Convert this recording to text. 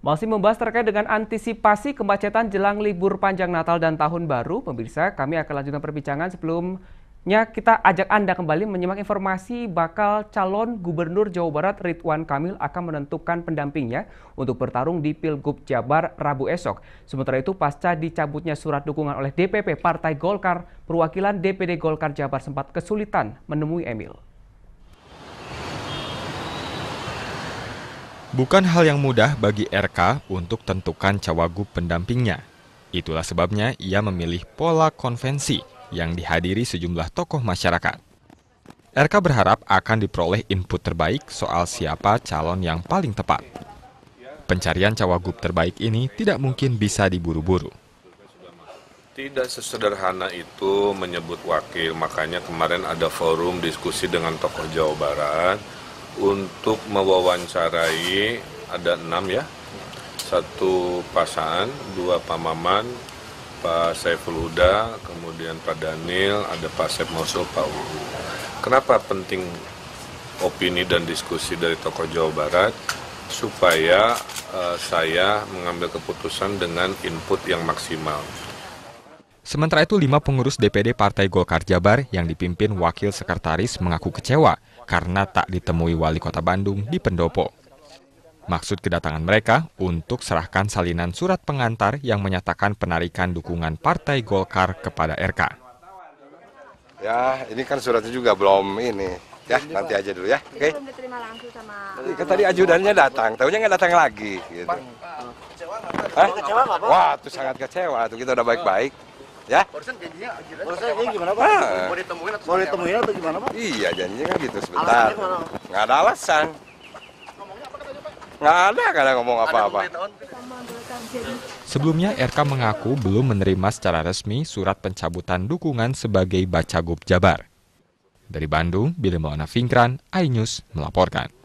Masih membahas terkait dengan antisipasi kemacetan jelang libur panjang Natal dan Tahun Baru, pemirsa, kami akan lanjutkan perbincangan sebelumnya kita ajak Anda kembali menyimak informasi bakal calon Gubernur Jawa Barat Ridwan Kamil akan menentukan pendampingnya untuk bertarung di Pilgub Jabar Rabu esok. Sementara itu pasca dicabutnya surat dukungan oleh DPP Partai Golkar, perwakilan DPD Golkar Jabar sempat kesulitan menemui Emil. Bukan hal yang mudah bagi RK untuk tentukan cawagup pendampingnya. Itulah sebabnya ia memilih pola konvensi yang dihadiri sejumlah tokoh masyarakat. RK berharap akan diperoleh input terbaik soal siapa calon yang paling tepat. Pencarian cawagup terbaik ini tidak mungkin bisa diburu-buru. Tidak sesederhana itu menyebut wakil, makanya kemarin ada forum diskusi dengan tokoh Jawa Barat, untuk mewawancarai ada enam ya satu pasangan dua pamaman Pak Saiful Huda kemudian Pak Daniel ada Pak Sep Mosul Pak Uu kenapa penting opini dan diskusi dari tokoh Jawa Barat supaya uh, saya mengambil keputusan dengan input yang maksimal Sementara itu, lima pengurus DPD Partai Golkar Jabar yang dipimpin Wakil Sekretaris mengaku kecewa karena tak ditemui wali kota Bandung di pendopo. Maksud kedatangan mereka untuk serahkan salinan surat pengantar yang menyatakan penarikan dukungan Partai Golkar kepada RK. Ya, ini kan suratnya juga belum ini. Ya, nanti aja dulu ya. Oke. Okay. Kan tadi ajudannya datang, tahunya nggak datang lagi. Gitu. Hah? Wah, itu sangat kecewa. Tuh kita udah baik-baik. Ya? Barusan janjinya akhirnya Barusan janjinya gimana Pak? Ah. Mau ditemuin atau Mau ditemuin atau gimana Pak? Iya janjinya kan gitu sebentar. Nggak ada alasan. Nggak ada, nggak ada ngomong apa-apa. Sebelumnya RK mengaku belum menerima secara resmi surat pencabutan dukungan sebagai Bacagup Jabar. Dari Bandung, Billy Maulana Finkran, iNews melaporkan.